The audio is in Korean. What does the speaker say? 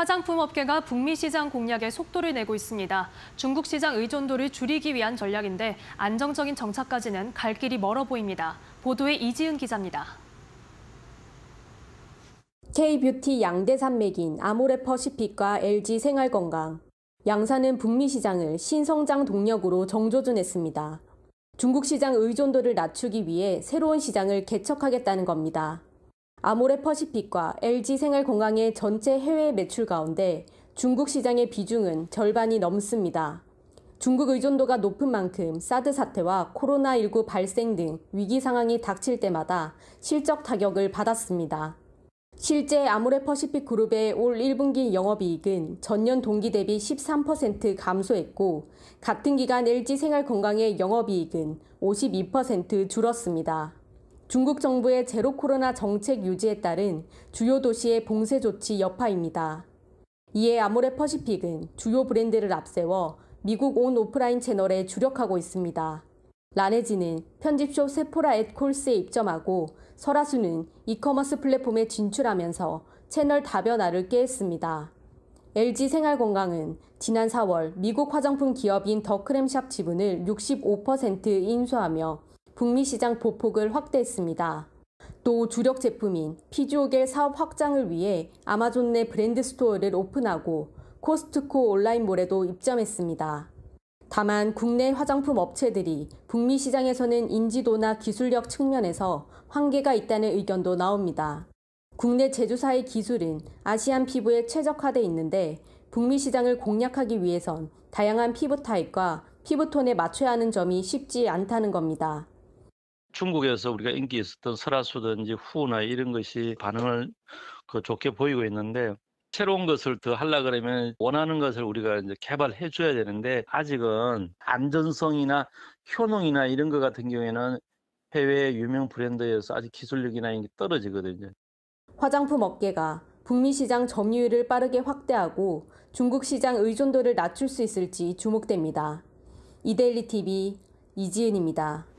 화장품 업계가 북미 시장 공략에 속도를 내고 있습니다. 중국 시장 의존도를 줄이기 위한 전략인데 안정적인 정착까지는 갈 길이 멀어 보입니다. 보도에 이지은 기자입니다. K-뷰티 양대 산맥인 아모레퍼시픽과 LG 생활건강, 양사는 북미 시장을 신성장 동력으로 정조준했습니다. 중국 시장 의존도를 낮추기 위해 새로운 시장을 개척하겠다는 겁니다. 아모레퍼시픽과 LG생활건강의 전체 해외 매출 가운데 중국 시장의 비중은 절반이 넘습니다. 중국 의존도가 높은 만큼 사드 사태와 코로나19 발생 등 위기 상황이 닥칠 때마다 실적 타격을 받았습니다. 실제 아모레퍼시픽 그룹의 올 1분기 영업이익은 전년 동기 대비 13% 감소했고 같은 기간 LG생활건강의 영업이익은 52% 줄었습니다. 중국 정부의 제로 코로나 정책 유지에 따른 주요 도시의 봉쇄 조치 여파입니다. 이에 아모레퍼시픽은 주요 브랜드를 앞세워 미국 온 오프라인 채널에 주력하고 있습니다. 라네지는 편집쇼 세포라 앳 콜스에 입점하고 설화수는 이커머스 플랫폼에 진출하면서 채널 다변화를 깨했습니다. LG 생활건강은 지난 4월 미국 화장품 기업인 더크램샵 지분을 65% 인수하며 북미 시장 보폭을 확대했습니다. 또 주력 제품인 피지오겔 사업 확장을 위해 아마존 내 브랜드 스토어를 오픈하고 코스트코 온라인몰에도 입점했습니다. 다만 국내 화장품 업체들이 북미 시장에서는 인지도나 기술력 측면에서 한계가 있다는 의견도 나옵니다. 국내 제조사의 기술은 아시안 피부에 최적화돼 있는데 북미 시장을 공략하기 위해선 다양한 피부 타입과 피부톤에 맞춰야 하는 점이 쉽지 않다는 겁니다. 중국에서 우리가 인기 있었던 설화수든지 후나 이런 것이 반응을 그 좋게 보이고 있는데 새로운 것을 더 하려 그러면 원하는 것을 우리가 이제 개발해 줘야 되는데 아직은 안전성이나 효능이나 이런 것 같은 경우에는 해외 유명 브랜드에서 아직 기술력이나 이게 떨어지거든요. 화장품 업계가 북미 시장 점유율을 빠르게 확대하고 중국 시장 의존도를 낮출 수 있을지 주목됩니다. 이데일리 TV 이지은입니다.